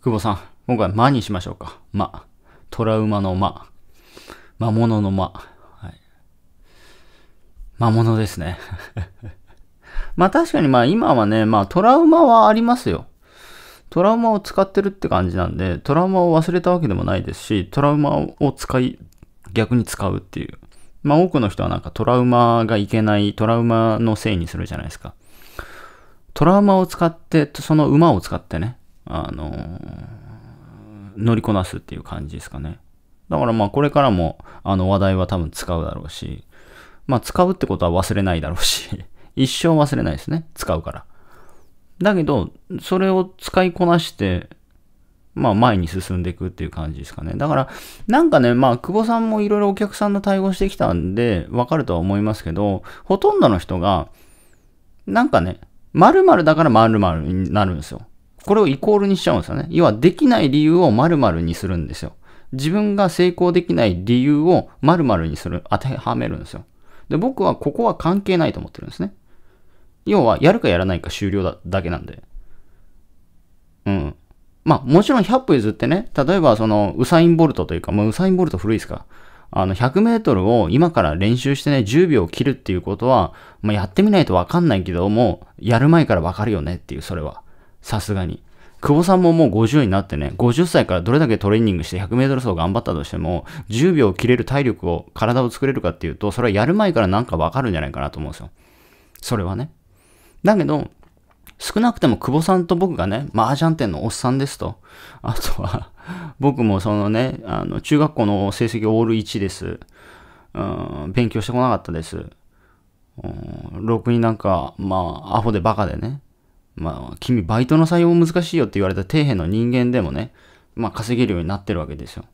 久保さん、今回、魔にしましょうか。魔。トラウマの魔。魔物の魔。はい。魔物ですね。まあ確かにまあ今はね、まあトラウマはありますよ。トラウマを使ってるって感じなんで、トラウマを忘れたわけでもないですし、トラウマを使い、逆に使うっていう。まあ多くの人はなんかトラウマがいけないトラウマのせいにするじゃないですか。トラウマを使って、その馬を使ってね、あの乗りこなすっていう感じですかね。だからまあこれからもあの話題は多分使うだろうし、まあ使うってことは忘れないだろうし、一生忘れないですね。使うから。だけど、それを使いこなして、まあ前に進んでいくっていう感じですかね。だから、なんかね、まあ久保さんもいろいろお客さんの対応してきたんで、わかるとは思いますけど、ほとんどの人が、なんかね、〇〇だから〇〇になるんですよ。これをイコールにしちゃうんですよね。要はできない理由を〇〇にするんですよ。自分が成功できない理由を〇〇にする、当てはめるんですよ。で、僕はここは関係ないと思ってるんですね。要は、やるかやらないか終了だだけなんで。うん。まあ、もちろん100歩譲ってね、例えばその、ウサイン・ボルトというか、もうウサイン・ボルト古いですか。あの、100メートルを今から練習してね、10秒切るっていうことは、まあ、やってみないとわかんないけども、やる前からわかるよねっていう、それは。さすがに。久保さんももう50になってね、50歳からどれだけトレーニングして100メートル走頑張ったとしても、10秒切れる体力を、体を作れるかっていうと、それはやる前からなんかわかるんじゃないかなと思うんですよ。それはね。だけど、少なくても久保さんと僕がね、麻雀店のおっさんですと。あとは僕もそのね、あの、中学校の成績オール1です。うん、勉強してこなかったです。うん、ろくになんか、まあ、アホでバカでね。まあ、君、バイトの採用難しいよって言われた底辺の人間でもね、まあ、稼げるようになってるわけですよ。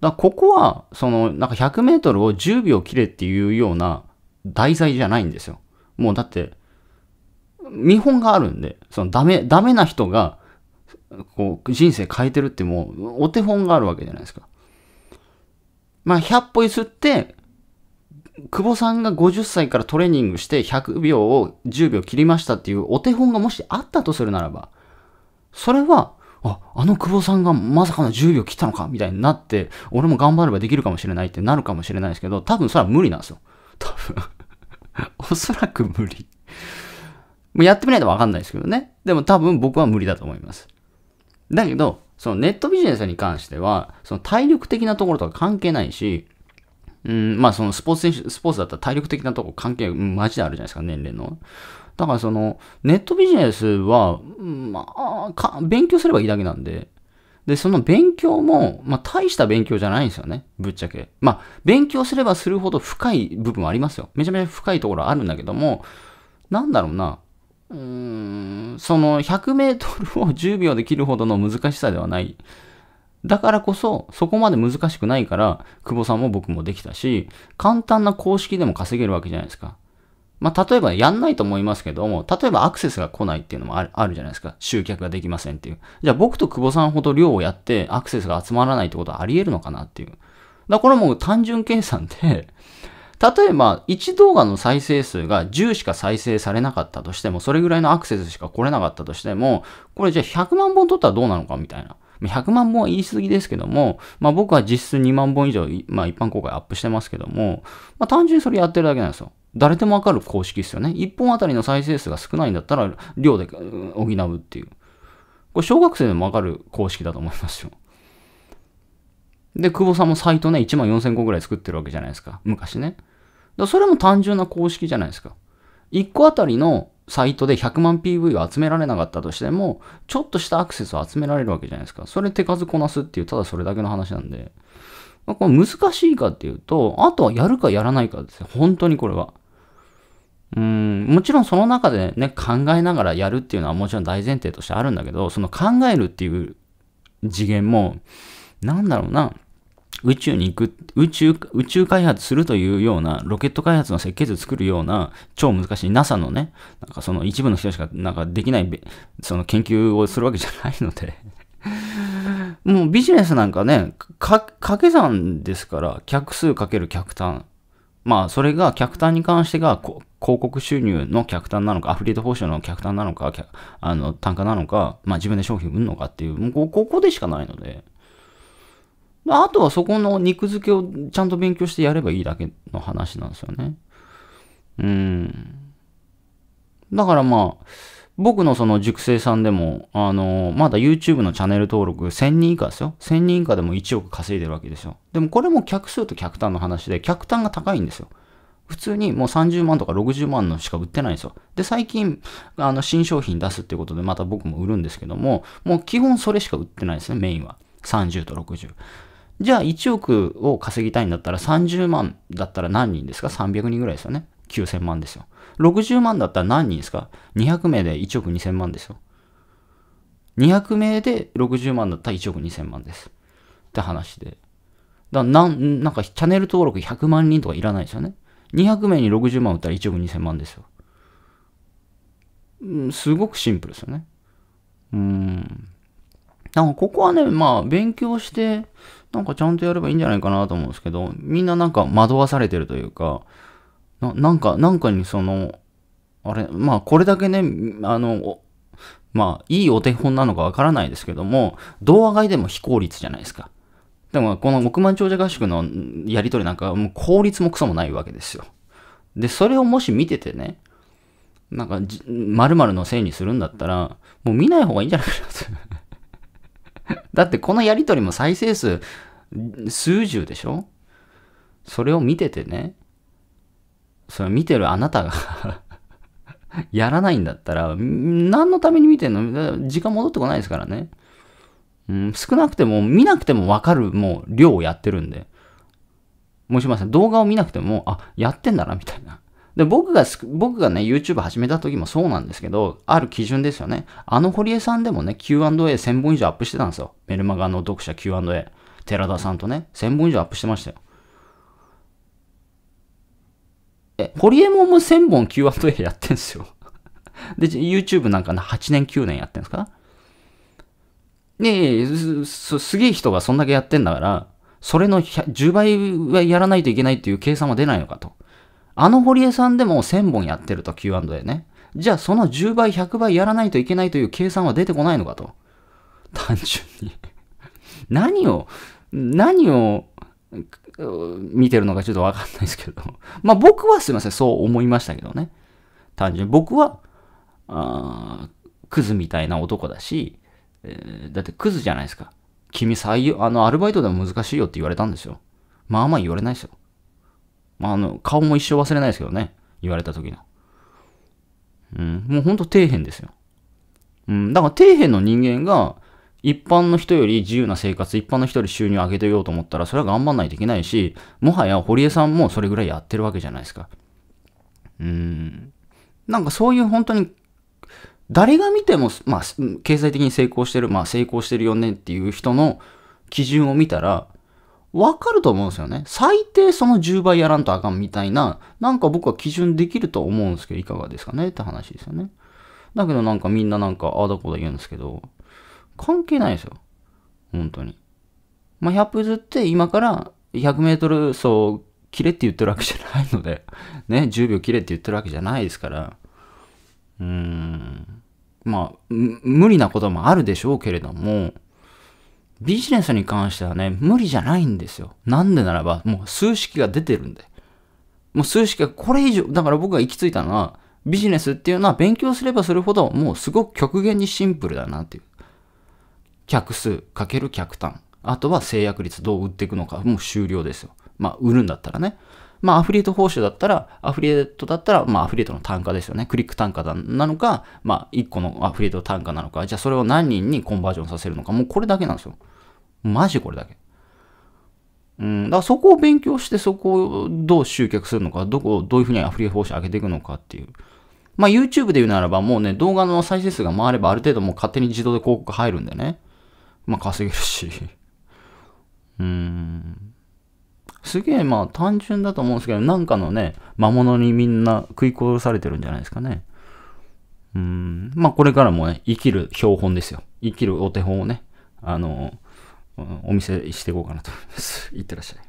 だここは、その、なんか100メートルを10秒切れっていうような題材じゃないんですよ。もうだって、見本があるんで、そのダメ、ダメな人が、こう、人生変えてるってもう、お手本があるわけじゃないですか。まあ、100歩譲って、久保さんが50歳からトレーニングして100秒を10秒切りましたっていうお手本がもしあったとするならば、それは、あ、あの久保さんがまさかの10秒切ったのかみたいになって、俺も頑張ればできるかもしれないってなるかもしれないですけど、多分それは無理なんですよ。多分 おそらく無理もうやってみないとわかんないですけどね。でも多分僕は無理だと思います。だけど、そのネットビジネスに関しては、その体力的なところとか関係ないし、うん、まあそのスポーツ選手、スポーツだったら体力的なとこ関係、マジであるじゃないですか、年齢の。だからその、ネットビジネスは、まあ、か勉強すればいいだけなんで、で、その勉強も、まあ、大した勉強じゃないんですよね。ぶっちゃけ。まあ、勉強すればするほど深い部分はありますよ。めちゃめちゃ深いところあるんだけども、なんだろうな。うーん、その100メートルを10秒で切るほどの難しさではない。だからこそ、そこまで難しくないから、久保さんも僕もできたし、簡単な公式でも稼げるわけじゃないですか。まあ、例えばやんないと思いますけども、例えばアクセスが来ないっていうのもあるあるじゃないですか。集客ができませんっていう。じゃあ僕と久保さんほど量をやってアクセスが集まらないってことはあり得るのかなっていう。だからもう単純計算で例えば1動画の再生数が10しか再生されなかったとしても、それぐらいのアクセスしか来れなかったとしても、これじゃあ100万本撮ったらどうなのかみたいな。100万本は言い過ぎですけども、まあ僕は実質2万本以上、まあ一般公開アップしてますけども、まあ単純にそれやってるだけなんですよ。誰でもわかる公式ですよね。1本あたりの再生数が少ないんだったら、量で補うっていう。これ小学生でもわかる公式だと思いますよ。で、久保さんもサイトね、1万4000個ぐらい作ってるわけじゃないですか。昔ね。だそれも単純な公式じゃないですか。1個あたりのサイトで100万 PV を集められなかったとしても、ちょっとしたアクセスを集められるわけじゃないですか。それ手数こなすっていう、ただそれだけの話なんで。まあ、これ難しいかっていうと、あとはやるかやらないかですよ。本当にこれは。うん、もちろんその中でね、考えながらやるっていうのはもちろん大前提としてあるんだけど、その考えるっていう次元も、なんだろうな。宇宙に行く、宇宙、宇宙開発するというような、ロケット開発の設計図を作るような、超難しい NASA のね、なんかその一部の人しかなんかできない、その研究をするわけじゃないのでもうビジネスなんかね、か、掛け算ですから、客数かける客単。まあ、それが客単に関してが、広告収入の客単なのか、アフリート報酬の客単なのか、あの、単価なのか、まあ自分で商品売るのかっていう、もうここでしかないので。まあ、あとはそこの肉付けをちゃんと勉強してやればいいだけの話なんですよね。うん。だからまあ、僕のその塾生さんでも、あのー、まだ YouTube のチャンネル登録1000人以下ですよ。1000人以下でも1億稼いでるわけですよ。でもこれも客数と客単の話で、客単が高いんですよ。普通にもう30万とか60万のしか売ってないんですよ。で、最近、あの、新商品出すっていうことでまた僕も売るんですけども、もう基本それしか売ってないですね、メインは。30と60。じゃあ1億を稼ぎたいんだったら30万だったら何人ですか ?300 人ぐらいですよね。9000万ですよ。60万だったら何人ですか ?200 名で1億2000万ですよ。200名で60万だったら1億2000万です。って話で。だなん、なんかチャンネル登録100万人とかいらないですよね。200名に60万打ったら1億2000万ですよ。うん、すごくシンプルですよね。うん。なんかここはね、まあ勉強して、なんかちゃんとやればいいんじゃないかなと思うんですけど、みんななんか惑わされてるというか、ななんか、なんかにその、あれ、まあこれだけね、あの、まあいいお手本なのかわからないですけども、童話外でも非効率じゃないですか。でもこの億万長者合宿のやりとりなんかもう効率もクソもないわけですよ。で、それをもし見ててね、なんか、まるのせいにするんだったら、もう見ない方がいいんじゃないかなと。だってこのやりとりも再生数数十でしょそれを見ててね、それ見てるあなたが やらないんだったら、何のために見てんの時間戻ってこないですからね。うん、少なくても、見なくてもわかる、もう、量をやってるんで。もしません、動画を見なくても、あ、やってんだな、みたいな。で、僕が、僕がね、YouTube 始めた時もそうなんですけど、ある基準ですよね。あの堀江さんでもね、Q&A1000 本以上アップしてたんですよ。メルマガの読者 Q&A。寺田さんとね、1000本以上アップしてましたよ。え、堀江もも1000本 Q&A やってんすよ。で、YouTube なんかね、8年9年やってんすかねえ、す、すげえ人がそんだけやってんだから、それの10倍はやらないといけないっていう計算は出ないのかと。あの堀江さんでも1000本やってると Q&A ね。じゃあその10倍、100倍やらないといけないという計算は出てこないのかと。単純に何を、何を見てるのかちょっとわかんないですけど。まあ僕はすいません、そう思いましたけどね。単純に僕は、あクズみたいな男だし、えー、だってクズじゃないですか。君採用、あの、アルバイトでも難しいよって言われたんですよ。まあまあ言われないですよ。まあ、あの、顔も一生忘れないですけどね。言われた時の。うん。もうほんと底辺ですよ。うん。だから底辺の人間が、一般の人より自由な生活、一般の人より収入上げてようと思ったら、それは頑張んないといけないし、もはや堀江さんもそれぐらいやってるわけじゃないですか。うん。なんかそういう本当に、誰が見ても、まあ、経済的に成功してる、まあ、成功してるよねっていう人の基準を見たら、わかると思うんですよね。最低その10倍やらんとあかんみたいな、なんか僕は基準できると思うんですけど、いかがですかねって話ですよね。だけどなんかみんななんか、ああだこうだ言うんですけど、関係ないですよ。本当に。まあ、100譲って今から100メートル走切れって言ってるわけじゃないので ね、10秒切れって言ってるわけじゃないですから、うーん、まあ、無理なこともあるでしょうけれども、ビジネスに関してはね、無理じゃないんですよ。なんでならば、もう数式が出てるんで。もう数式がこれ以上、だから僕が行き着いたのは、ビジネスっていうのは勉強すればするほど、もうすごく極限にシンプルだなっていう。客数かける客単。あとは制約率どう売っていくのか、もう終了ですよ。まあ、売るんだったらね。まあ、アフリエイト報酬だったら、アフリエイトだったら、まあ、アフリエイトの単価ですよね。クリック単価なのか、まあ、1個のアフリエイト単価なのか、じゃあそれを何人にコンバージョンさせるのか、もうこれだけなんですよ。マジこれだけ。うん、だからそこを勉強して、そこをどう集客するのか、どこをどういうふうにアフリエ報酬上げていくのかっていう。まあ YouTube で言うならばもうね、動画の再生数が回ればある程度もう勝手に自動で広告入るんでね。まあ稼げるし。うーん。すげえまあ単純だと思うんですけど、なんかのね、魔物にみんな食い殺されてるんじゃないですかね。うん、まあこれからもね、生きる標本ですよ。生きるお手本をね、あの、お見せしていこうかなと思います。いってらっしゃい。